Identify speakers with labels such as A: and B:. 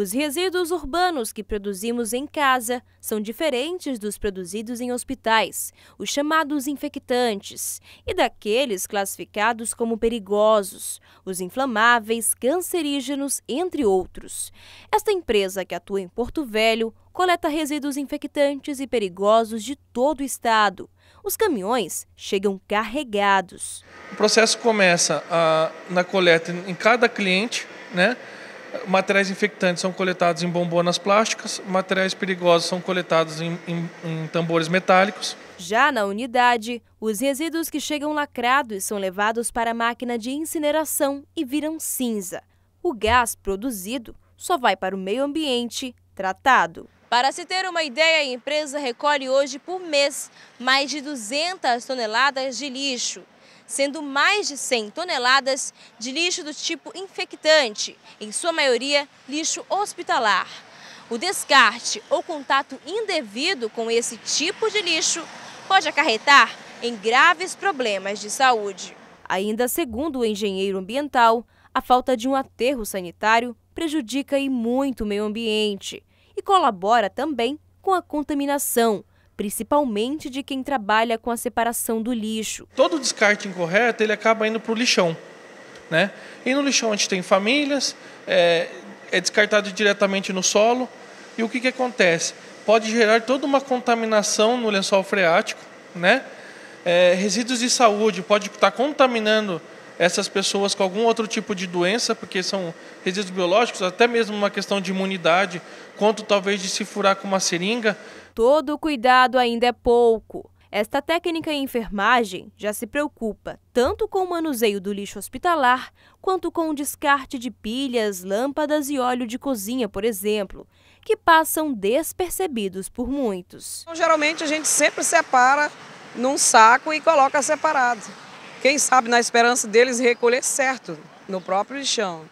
A: Os resíduos urbanos que produzimos em casa são diferentes dos produzidos em hospitais, os chamados infectantes, e daqueles classificados como perigosos, os inflamáveis, cancerígenos, entre outros. Esta empresa que atua em Porto Velho coleta resíduos infectantes e perigosos de todo o estado. Os caminhões chegam carregados.
B: O processo começa ah, na coleta em cada cliente, né? Materiais infectantes são coletados em bombonas plásticas, materiais perigosos são coletados em, em, em tambores metálicos.
A: Já na unidade, os resíduos que chegam lacrados são levados para a máquina de incineração e viram cinza. O gás produzido só vai para o meio ambiente tratado. Para se ter uma ideia, a empresa recolhe hoje por mês mais de 200 toneladas de lixo sendo mais de 100 toneladas de lixo do tipo infectante, em sua maioria lixo hospitalar. O descarte ou contato indevido com esse tipo de lixo pode acarretar em graves problemas de saúde. Ainda segundo o engenheiro ambiental, a falta de um aterro sanitário prejudica e muito o meio ambiente e colabora também com a contaminação, principalmente de quem trabalha com a separação do lixo.
B: Todo descarte incorreto ele acaba indo para o lixão. Né? E no lixão a gente tem famílias, é, é descartado diretamente no solo. E o que, que acontece? Pode gerar toda uma contaminação no lençol freático, né? É, resíduos de saúde, pode estar tá contaminando essas pessoas com algum outro tipo de doença, porque são resíduos biológicos, até mesmo uma questão de imunidade, quanto talvez de se furar com uma seringa.
A: Todo o cuidado ainda é pouco. Esta técnica em enfermagem já se preocupa tanto com o manuseio do lixo hospitalar, quanto com o descarte de pilhas, lâmpadas e óleo de cozinha, por exemplo, que passam despercebidos por muitos. Então, geralmente a gente sempre separa num saco e coloca separado quem sabe na esperança deles recolher certo no próprio chão.